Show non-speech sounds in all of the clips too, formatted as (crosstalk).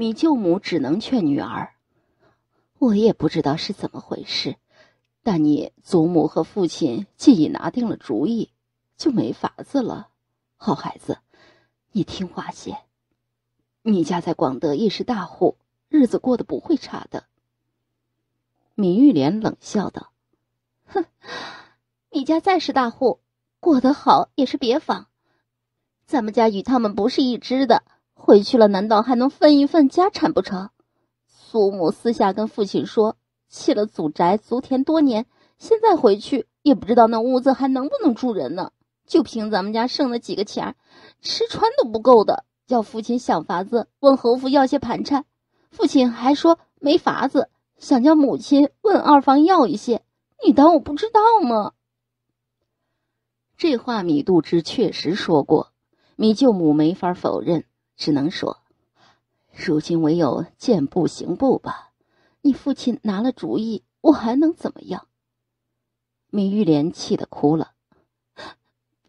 米舅母只能劝女儿：“我也不知道是怎么回事，但你祖母和父亲既已拿定了主意，就没法子了。好孩子，你听话些。你家在广德亦是大户，日子过得不会差的。”米玉莲冷笑道：“哼，你家再是大户，过得好也是别房，咱们家与他们不是一支的。”回去了，难道还能分一份家产不成？苏母私下跟父亲说，弃了祖宅、族田多年，现在回去也不知道那屋子还能不能住人呢。就凭咱们家剩的几个钱吃穿都不够的，叫父亲想法子问侯府要些盘缠。父亲还说没法子，想叫母亲问二房要一些。你当我不知道吗？这话米度之确实说过，米舅母没法否认。只能说，如今唯有见步行步吧。你父亲拿了主意，我还能怎么样？米玉莲气得哭了。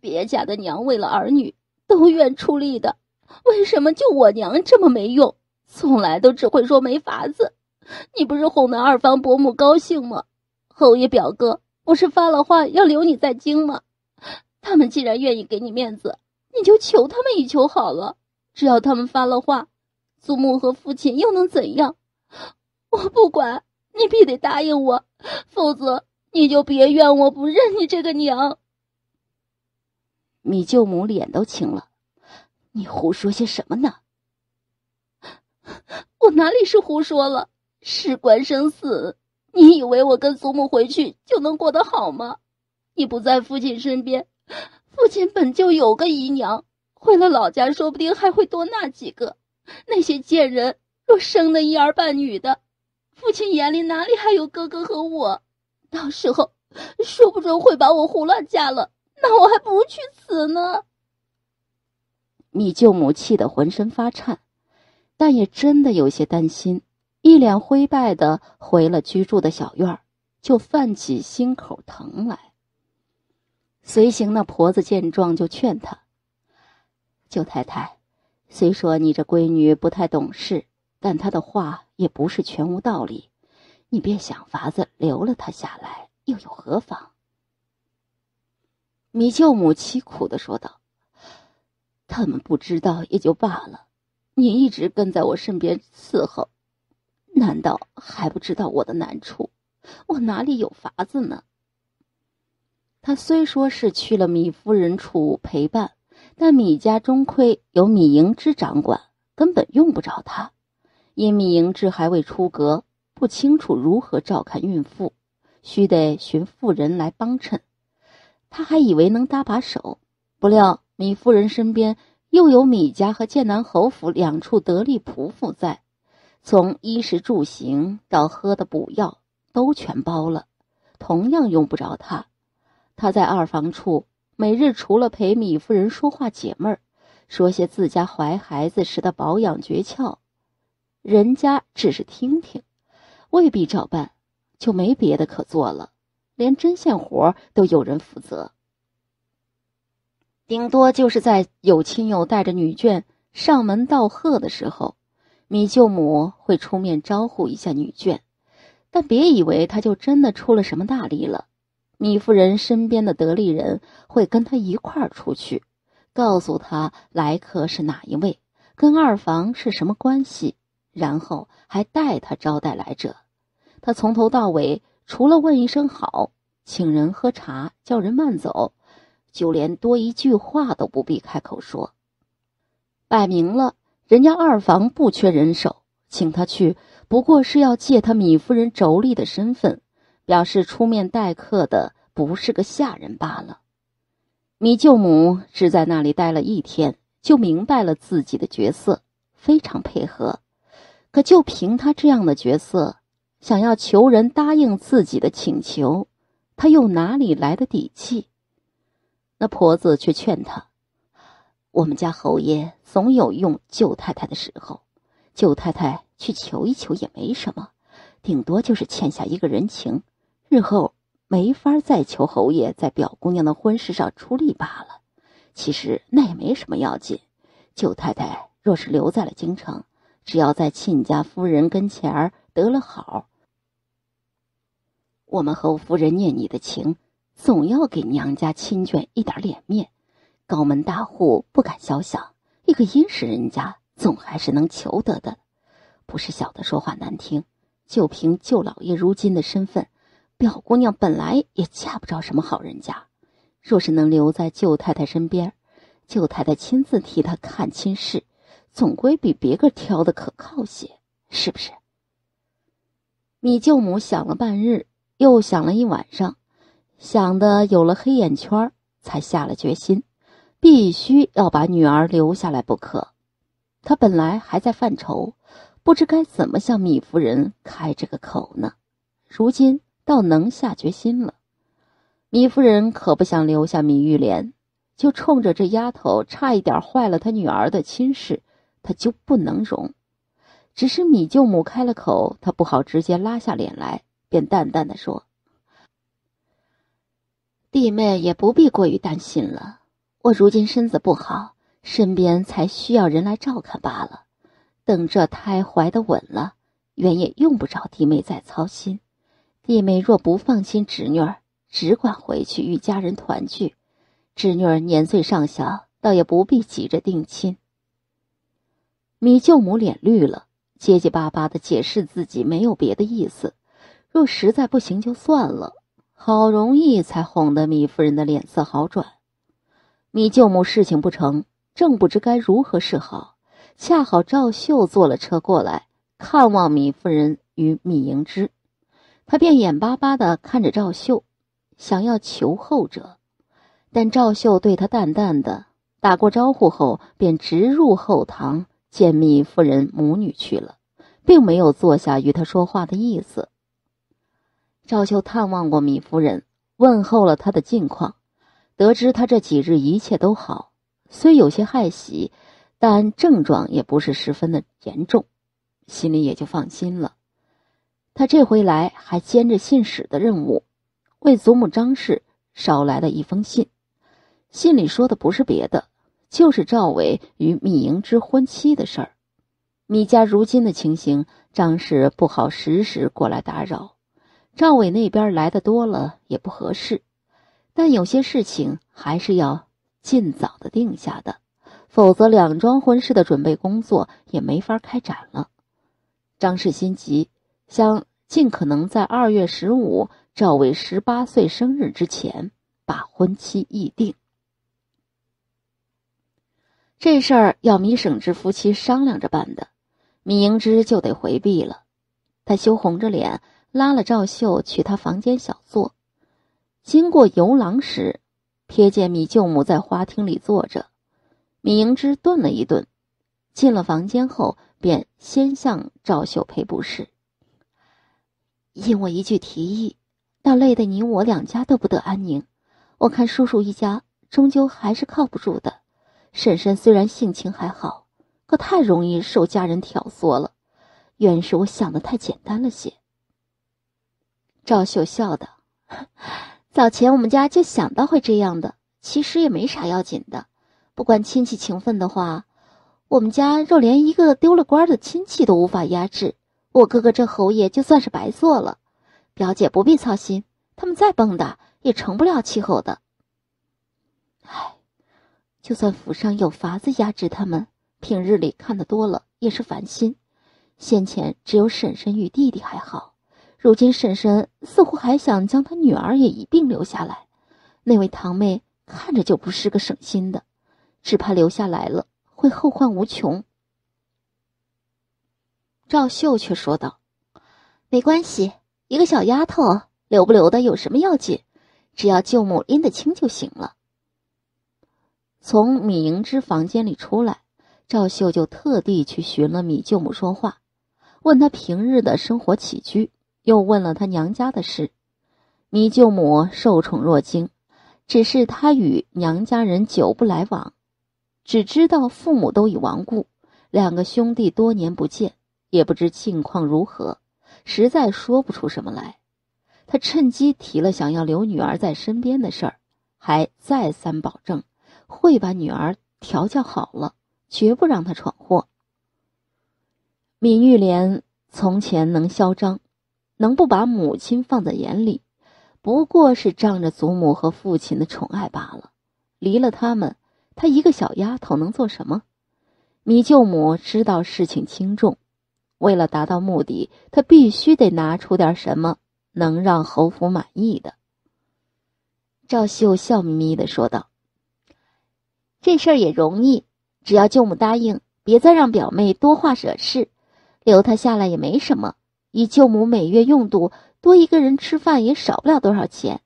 别家的娘为了儿女都愿出力的，为什么就我娘这么没用？从来都只会说没法子。你不是哄得二房伯母高兴吗？侯爷表哥不是发了话要留你在京吗？他们既然愿意给你面子，你就求他们一求好了。只要他们发了话，祖母和父亲又能怎样？我不管你，必得答应我，否则你就别怨我不认你这个娘。米舅母脸都青了，你胡说些什么呢？我哪里是胡说了？事关生死，你以为我跟祖母回去就能过得好吗？你不在父亲身边，父亲本就有个姨娘。回了老家，说不定还会多纳几个。那些贱人若生的一儿半女的，父亲眼里哪里还有哥哥和我？到时候说不准会把我胡乱嫁了，那我还不如去死呢。米舅母气得浑身发颤，但也真的有些担心，一脸灰败的回了居住的小院就泛起心口疼来。随行那婆子见状就劝她。舅太太，虽说你这闺女不太懂事，但她的话也不是全无道理。你便想法子留了她下来，又有何妨？”米舅母凄苦的说道，“他们不知道也就罢了，你一直跟在我身边伺候，难道还不知道我的难处？我哪里有法子呢？”他虽说是去了米夫人处陪伴。但米家中亏由米盈之掌管，根本用不着他。因米盈之还未出阁，不清楚如何照看孕妇，须得寻妇人来帮衬。他还以为能搭把手，不料米夫人身边又有米家和剑南侯府两处得力仆妇在，从衣食住行到喝的补药都全包了，同样用不着他。他在二房处。每日除了陪米夫人说话解闷儿，说些自家怀孩子时的保养诀窍，人家只是听听，未必照办，就没别的可做了，连针线活都有人负责。顶多就是在有亲友带着女眷上门道贺的时候，米舅母会出面招呼一下女眷，但别以为她就真的出了什么大力了。米夫人身边的得力人会跟他一块儿出去，告诉他来客是哪一位，跟二房是什么关系，然后还代他招待来者。他从头到尾除了问一声好，请人喝茶，叫人慢走，就连多一句话都不必开口说。摆明了，人家二房不缺人手，请他去，不过是要借他米夫人妯娌的身份。表示出面待客的不是个下人罢了。米舅母只在那里待了一天，就明白了自己的角色，非常配合。可就凭他这样的角色，想要求人答应自己的请求，他又哪里来的底气？那婆子却劝他：“我们家侯爷总有用舅太太的时候，舅太太去求一求也没什么，顶多就是欠下一个人情。”日后没法再求侯爷在表姑娘的婚事上出力罢了，其实那也没什么要紧。舅太太若是留在了京城，只要在亲家夫人跟前儿得了好，我们侯夫人念你的情，总要给娘家亲眷一点脸面。高门大户不敢肖想，一个殷实人家总还是能求得的。不是小的说话难听，就凭舅老爷如今的身份。表姑娘本来也嫁不着什么好人家，若是能留在舅太太身边，舅太太亲自替她看亲事，总归比别个挑的可靠些，是不是？米舅母想了半日，又想了一晚上，想的有了黑眼圈，才下了决心，必须要把女儿留下来不可。她本来还在犯愁，不知该怎么向米夫人开这个口呢，如今。倒能下决心了，米夫人可不想留下米玉莲，就冲着这丫头差一点坏了她女儿的亲事，她就不能容。只是米舅母开了口，她不好直接拉下脸来，便淡淡的说：“弟妹也不必过于担心了，我如今身子不好，身边才需要人来照看罢了。等这胎怀的稳了，原也用不着弟妹再操心。”弟妹若不放心侄女儿，只管回去与家人团聚。侄女儿年岁尚小，倒也不必急着定亲。米舅母脸绿了，结结巴巴的解释自己没有别的意思。若实在不行，就算了。好容易才哄得米夫人的脸色好转。米舅母事情不成，正不知该如何是好，恰好赵秀坐了车过来看望米夫人与米盈之。他便眼巴巴地看着赵秀，想要求后者，但赵秀对他淡淡的打过招呼后，便直入后堂见米夫人母女去了，并没有坐下与他说话的意思。赵秀探望过米夫人，问候了他的近况，得知他这几日一切都好，虽有些害喜，但症状也不是十分的严重，心里也就放心了。他这回来还兼着信使的任务，为祖母张氏捎来了一封信。信里说的不是别的，就是赵伟与米莹之婚期的事儿。米家如今的情形，张氏不好时时过来打扰。赵伟那边来的多了也不合适，但有些事情还是要尽早的定下的，否则两桩婚事的准备工作也没法开展了。张氏心急。想尽可能在二月十五赵薇十八岁生日之前把婚期议定。这事儿要米省之夫妻商量着办的，米莹之就得回避了。他羞红着脸拉了赵秀去他房间小坐。经过游廊时，瞥见米舅母在花厅里坐着，米莹之顿了一顿，进了房间后便先向赵秀赔不是。因我一句提议，倒累得你我两家都不得安宁。我看叔叔一家终究还是靠不住的，婶婶虽然性情还好，可太容易受家人挑唆了。原是我想的太简单了些。赵秀笑道：“ (laughs) 早前我们家就想到会这样的，其实也没啥要紧的。不管亲戚情分的话，我们家若连一个丢了官的亲戚都无法压制。”我哥哥这侯爷就算是白做了，表姐不必操心，他们再蹦跶也成不了气候的。唉，就算府上有法子压制他们，平日里看得多了也是烦心。先前只有婶婶与弟弟还好，如今婶婶似乎还想将她女儿也一并留下来，那位堂妹看着就不是个省心的，只怕留下来了会后患无穷。赵秀却说道：“没关系，一个小丫头留不留的有什么要紧？只要舅母拎得清就行了。”从米莹芝房间里出来，赵秀就特地去寻了米舅母说话，问她平日的生活起居，又问了她娘家的事。米舅母受宠若惊，只是她与娘家人久不来往，只知道父母都已亡故，两个兄弟多年不见。也不知近况如何，实在说不出什么来。他趁机提了想要留女儿在身边的事儿，还再三保证会把女儿调教好了，绝不让她闯祸。米玉莲从前能嚣张，能不把母亲放在眼里，不过是仗着祖母和父亲的宠爱罢了。离了他们，她一个小丫头能做什么？米舅母知道事情轻重。为了达到目的，他必须得拿出点什么能让侯府满意的。赵秀笑眯眯的说道：“这事儿也容易，只要舅母答应，别再让表妹多话惹事，留她下来也没什么。以舅母每月用度，多一个人吃饭也少不了多少钱。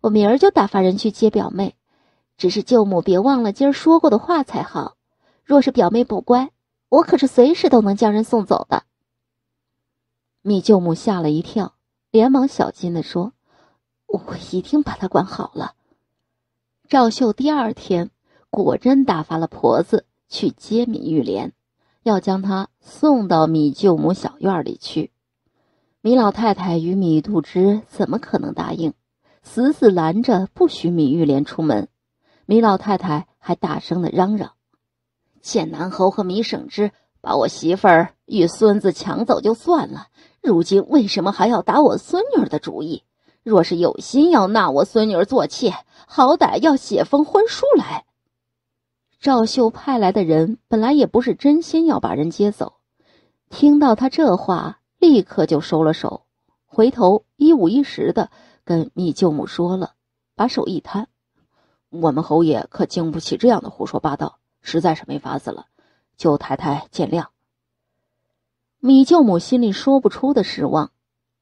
我明儿就打发人去接表妹，只是舅母别忘了今儿说过的话才好。若是表妹不乖，我可是随时都能将人送走的。”米舅母吓了一跳，连忙小心的说：“我一定把他管好了。”赵秀第二天果真打发了婆子去接米玉莲，要将她送到米舅母小院里去。米老太太与米杜芝怎么可能答应？死死拦着，不许米玉莲出门。米老太太还大声的嚷嚷：“县南侯和米省之把我媳妇儿与孙子抢走，就算了。”如今为什么还要打我孙女儿的主意？若是有心要纳我孙女儿做妾，好歹要写封婚书来。赵秀派来的人本来也不是真心要把人接走，听到他这话，立刻就收了手，回头一五一十的跟你舅母说了，把手一摊：“我们侯爷可经不起这样的胡说八道，实在是没法子了，求太太见谅。”米舅母心里说不出的失望，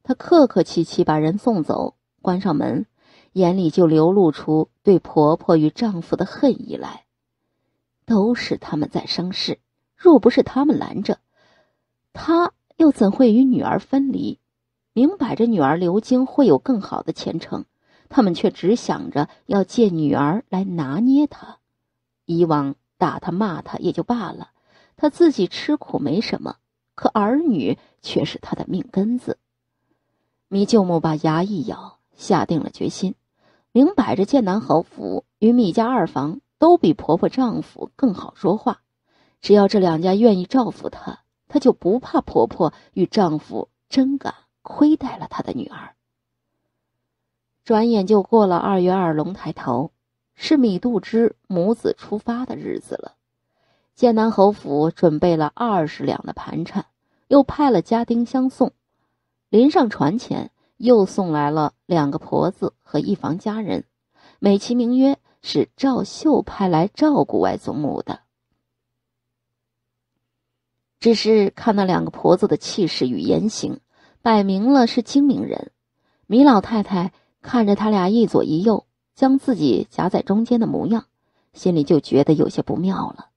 她客客气气把人送走，关上门，眼里就流露出对婆婆与丈夫的恨意来。都是他们在生事，若不是他们拦着，她又怎会与女儿分离？明摆着女儿刘晶会有更好的前程，他们却只想着要借女儿来拿捏她。以往打她骂她也就罢了，她自己吃苦没什么。可儿女却是他的命根子。米舅母把牙一咬，下定了决心。明摆着，剑南侯府与米家二房都比婆婆丈夫更好说话。只要这两家愿意照拂她，她就不怕婆婆与丈夫真敢亏待了她的女儿。转眼就过了二月二，龙抬头，是米杜之母子出发的日子了。剑南侯府准备了二十两的盘缠，又派了家丁相送。临上船前，又送来了两个婆子和一房家人，美其名曰是赵秀派来照顾外祖母的。只是看那两个婆子的气势与言行，摆明了是精明人。米老太太看着他俩一左一右将自己夹在中间的模样，心里就觉得有些不妙了。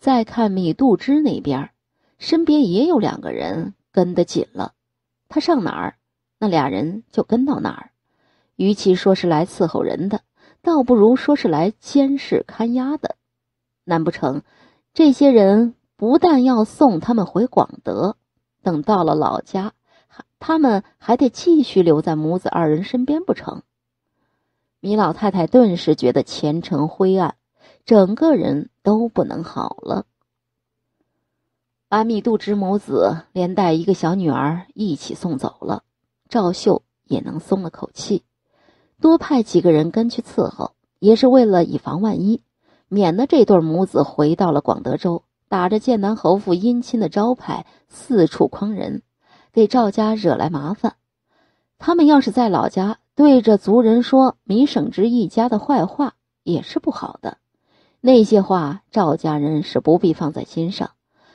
再看米杜芝那边，身边也有两个人跟得紧了。他上哪儿，那俩人就跟到哪儿。与其说是来伺候人的，倒不如说是来监视看押的。难不成，这些人不但要送他们回广德，等到了老家，还他们还得继续留在母子二人身边不成？米老太太顿时觉得前程灰暗。整个人都不能好了。把米度之母子连带一个小女儿一起送走了，赵秀也能松了口气。多派几个人跟去伺候，也是为了以防万一，免得这对母子回到了广德州，打着剑南侯府姻亲的招牌四处诓人，给赵家惹来麻烦。他们要是在老家对着族人说米省之一家的坏话，也是不好的。那些话，赵家人是不必放在心上。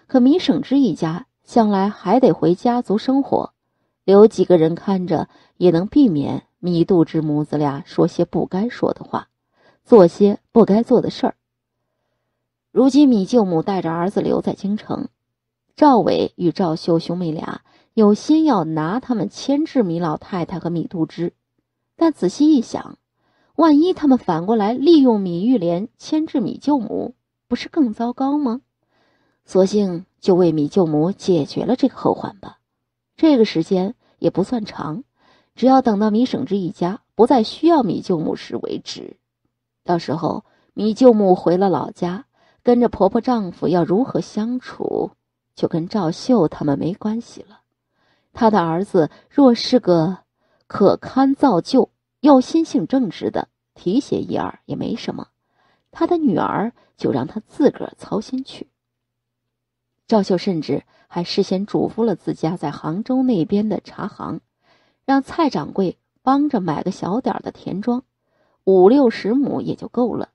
可米省之一家向来还得回家族生活，留几个人看着，也能避免米杜之母子俩说些不该说的话，做些不该做的事儿。如今米舅母带着儿子留在京城，赵伟与赵秀兄妹俩有心要拿他们牵制米老太太和米杜之，但仔细一想。万一他们反过来利用米玉莲牵制米舅母，不是更糟糕吗？索性就为米舅母解决了这个后患吧。这个时间也不算长，只要等到米省之一家不再需要米舅母时为止。到时候米舅母回了老家，跟着婆婆丈夫要如何相处，就跟赵秀他们没关系了。他的儿子若是个可堪造就。要心性正直的提携一二也没什么，他的女儿就让他自个儿操心去。赵秀甚至还事先嘱咐了自家在杭州那边的茶行，让蔡掌柜帮着买个小点的田庄，五六十亩也就够了。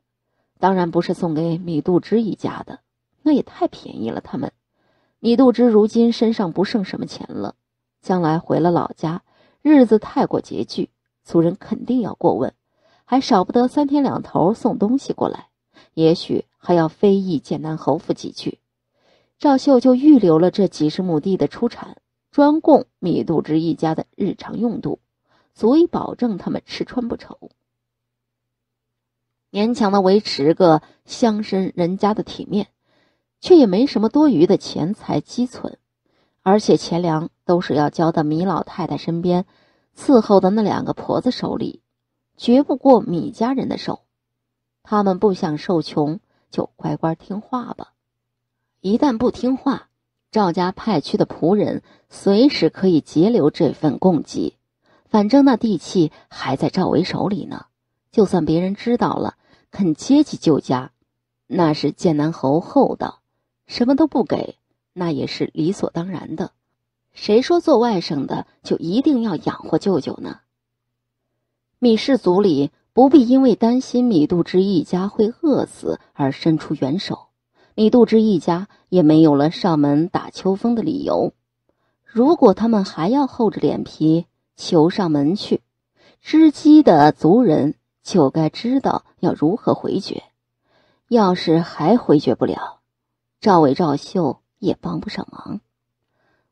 当然不是送给米杜之一家的，那也太便宜了他们。米杜之如今身上不剩什么钱了，将来回了老家，日子太过拮据。族人肯定要过问，还少不得三天两头送东西过来，也许还要非议剑南侯府几句。赵秀就预留了这几十亩地的出产，专供米度之一家的日常用度，足以保证他们吃穿不愁，勉强的维持个乡绅人家的体面，却也没什么多余的钱财积存，而且钱粮都是要交到米老太太身边。伺候的那两个婆子手里，绝不过米家人的手。他们不想受穷，就乖乖听话吧。一旦不听话，赵家派去的仆人随时可以截留这份供给。反正那地契还在赵维手里呢。就算别人知道了，肯接济舅家，那是剑南侯厚道；什么都不给，那也是理所当然的。谁说做外甥的就一定要养活舅舅呢？米氏族里不必因为担心米杜之一家会饿死而伸出援手，米杜之一家也没有了上门打秋风的理由。如果他们还要厚着脸皮求上门去，织机的族人就该知道要如何回绝。要是还回绝不了，赵伟、赵秀也帮不上忙。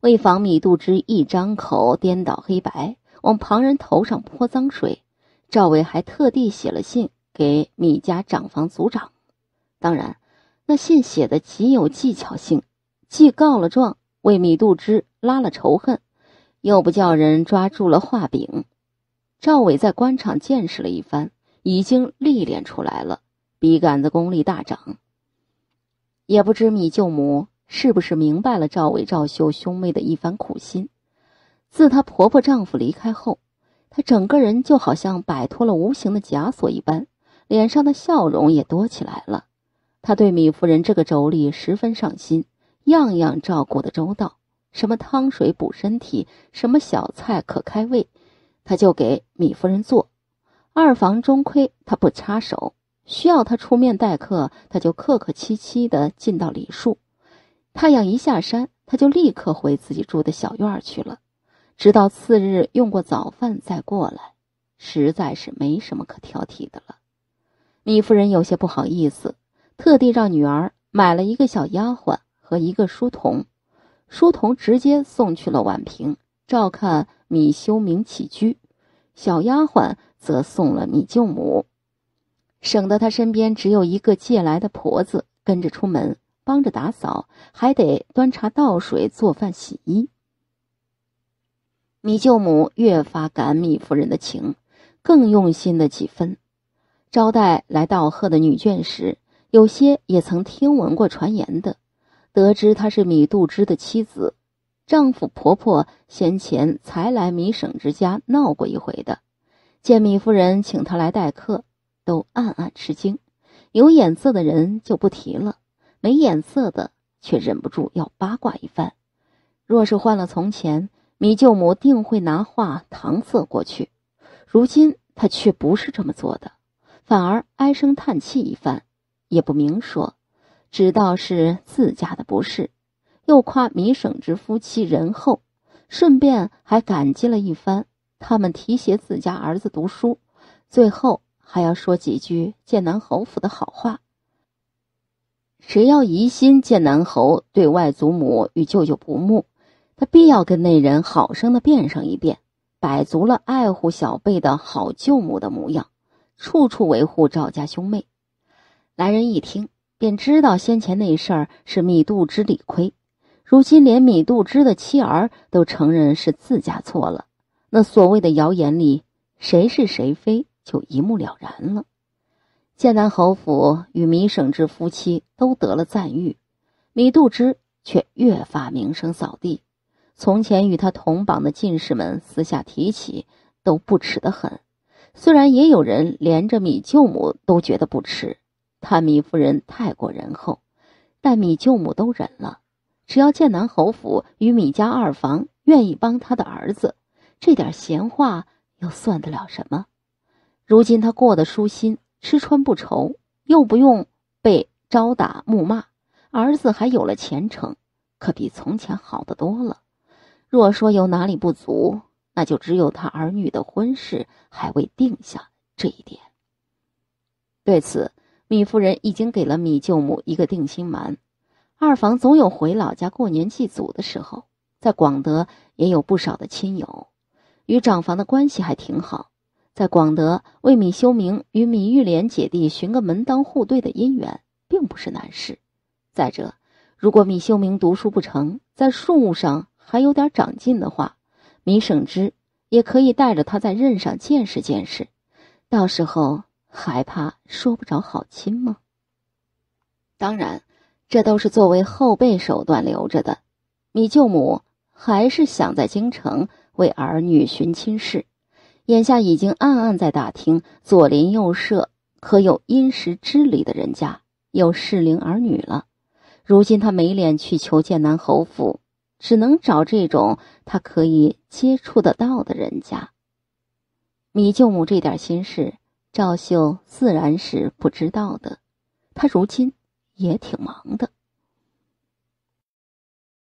为防米杜之一张口颠倒黑白，往旁人头上泼脏水，赵伟还特地写了信给米家长房族长。当然，那信写的极有技巧性，既告了状，为米杜之拉了仇恨，又不叫人抓住了画柄。赵伟在官场见识了一番，已经历练出来了，笔杆子功力大涨。也不知米舅母。是不是明白了赵伟、赵秀兄妹的一番苦心？自她婆婆、丈夫离开后，她整个人就好像摆脱了无形的枷锁一般，脸上的笑容也多起来了。她对米夫人这个妯娌十分上心，样样照顾的周到。什么汤水补身体，什么小菜可开胃，她就给米夫人做。二房中窥，她不插手，需要她出面待客，她就客客气气的尽到礼数。太阳一下山，他就立刻回自己住的小院去了，直到次日用过早饭再过来，实在是没什么可挑剔的了。米夫人有些不好意思，特地让女儿买了一个小丫鬟和一个书童，书童直接送去了宛平，照看米修明起居，小丫鬟则送了米舅母，省得他身边只有一个借来的婆子跟着出门。帮着打扫，还得端茶倒水、做饭洗衣。米舅母越发感米夫人的情，更用心了几分。招待来道贺的女眷时，有些也曾听闻过传言的，得知她是米杜之的妻子，丈夫婆婆先前才来米省之家闹过一回的，见米夫人请她来待客，都暗暗吃惊。有眼色的人就不提了。没眼色的，却忍不住要八卦一番。若是换了从前，米舅母定会拿话搪塞过去。如今她却不是这么做的，反而唉声叹气一番，也不明说，只道是自家的不是，又夸米省之夫妻仁厚，顺便还感激了一番他们提携自家儿子读书，最后还要说几句剑南侯府的好话。只要疑心剑南侯对外祖母与舅舅不睦，他必要跟那人好生的辩上一辩，摆足了爱护小辈的好舅母的模样，处处维护赵家兄妹。来人一听，便知道先前那事儿是米杜之理亏，如今连米杜之的妻儿都承认是自家错了，那所谓的谣言里谁是谁非就一目了然了。剑南侯府与米省之夫妻都得了赞誉，米杜之却越发名声扫地。从前与他同榜的进士们私下提起，都不耻得很。虽然也有人连着米舅母都觉得不耻，他米夫人太过仁厚，但米舅母都忍了。只要剑南侯府与米家二房愿意帮他的儿子，这点闲话又算得了什么？如今他过得舒心。吃穿不愁，又不用被招打木骂，儿子还有了前程，可比从前好得多了。若说有哪里不足，那就只有他儿女的婚事还未定下这一点。对此，米夫人已经给了米舅母一个定心丸：二房总有回老家过年祭祖的时候，在广德也有不少的亲友，与长房的关系还挺好。在广德为米修明与米玉莲姐弟寻个门当户对的姻缘，并不是难事。再者，如果米修明读书不成，在术务上还有点长进的话，米省之也可以带着他在任上见识见识，到时候还怕说不着好亲吗？当然，这都是作为后备手段留着的。米舅母还是想在京城为儿女寻亲事。眼下已经暗暗在打听左邻右舍可有殷实知礼的人家有适龄儿女了，如今他没脸去求剑南侯府，只能找这种他可以接触得到的人家。米舅母这点心事，赵秀自然是不知道的，他如今也挺忙的。